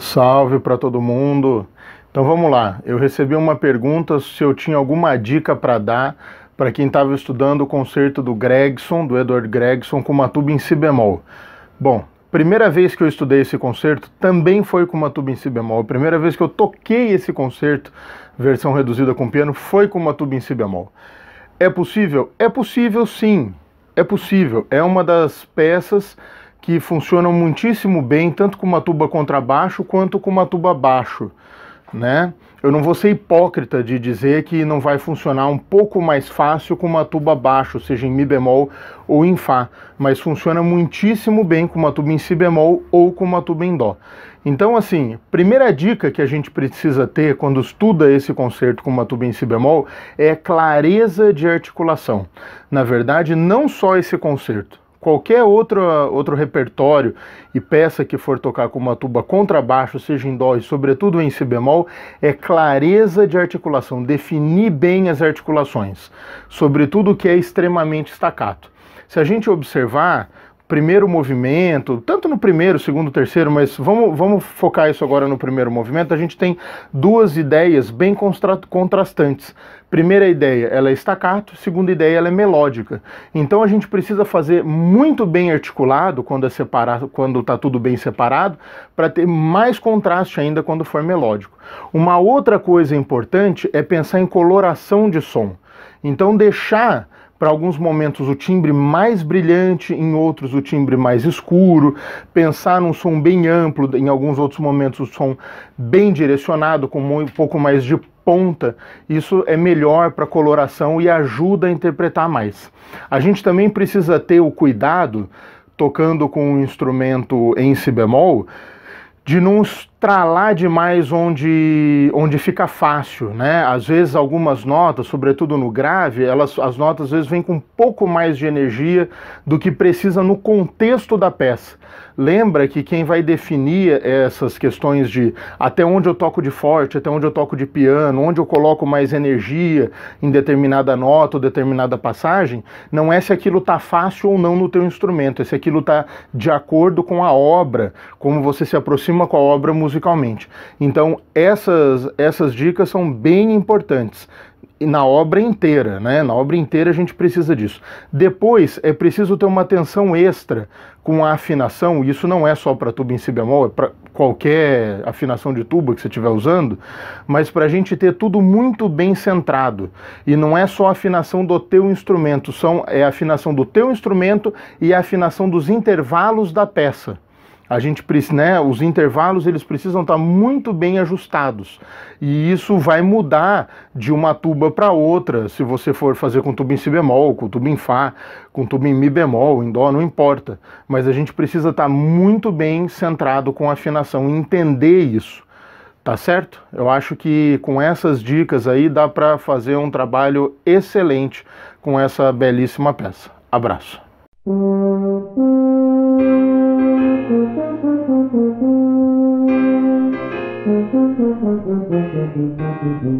Salve para todo mundo. Então vamos lá. Eu recebi uma pergunta se eu tinha alguma dica para dar para quem estava estudando o concerto do Gregson, do Edward Gregson, com uma tuba em si bemol. Bom, primeira vez que eu estudei esse concerto também foi com uma tuba em si bemol. Primeira vez que eu toquei esse concerto, versão reduzida com piano, foi com uma tuba em si bemol. É possível? É possível sim. É possível. É uma das peças que funcionam muitíssimo bem, tanto com uma tuba contrabaixo quanto com uma tuba baixo, né? Eu não vou ser hipócrita de dizer que não vai funcionar um pouco mais fácil com uma tuba baixo, seja em Mi bemol ou em Fá, mas funciona muitíssimo bem com uma tuba em Si bemol ou com uma tuba em Dó. Então, assim, primeira dica que a gente precisa ter quando estuda esse concerto com uma tuba em Si bemol é clareza de articulação. Na verdade, não só esse concerto, qualquer outro outro repertório e peça que for tocar com uma tuba contrabaixo, seja em dó e sobretudo em si bemol, é clareza de articulação, definir bem as articulações, sobretudo o que é extremamente estacato. Se a gente observar, primeiro movimento, tanto no primeiro, segundo, terceiro, mas vamos, vamos focar isso agora no primeiro movimento, a gente tem duas ideias bem contrastantes. Primeira ideia, ela é staccato, segunda ideia, ela é melódica. Então a gente precisa fazer muito bem articulado quando é separado, quando tá tudo bem separado, para ter mais contraste ainda quando for melódico. Uma outra coisa importante é pensar em coloração de som. Então deixar para alguns momentos o timbre mais brilhante, em outros o timbre mais escuro, pensar num som bem amplo, em alguns outros momentos o som bem direcionado, com um pouco mais de ponta, isso é melhor para coloração e ajuda a interpretar mais. A gente também precisa ter o cuidado, tocando com um instrumento em si bemol, de não tralar demais onde, onde fica fácil, né? Às vezes algumas notas, sobretudo no grave, elas, as notas às vezes vêm com um pouco mais de energia do que precisa no contexto da peça. Lembra que quem vai definir essas questões de até onde eu toco de forte, até onde eu toco de piano, onde eu coloco mais energia em determinada nota ou determinada passagem, não é se aquilo está fácil ou não no teu instrumento, é se aquilo está de acordo com a obra, como você se aproxima com a obra musical musicalmente. Então, essas, essas dicas são bem importantes na obra inteira, né? Na obra inteira a gente precisa disso. Depois é preciso ter uma atenção extra com a afinação, isso não é só para tubo em si bemol, é para qualquer afinação de tubo que você estiver usando, mas para a gente ter tudo muito bem centrado. E não é só a afinação do teu instrumento, são, é a afinação do teu instrumento e a afinação dos intervalos da peça. A gente precisa, né, os intervalos eles precisam estar tá muito bem ajustados. E isso vai mudar de uma tuba para outra, se você for fazer com tubo em si bemol, com tubo em fá, com tubo em mi bemol, em dó, não importa. Mas a gente precisa estar tá muito bem centrado com a afinação entender isso. Tá certo? Eu acho que com essas dicas aí dá para fazer um trabalho excelente com essa belíssima peça. Abraço. Mm-hmm.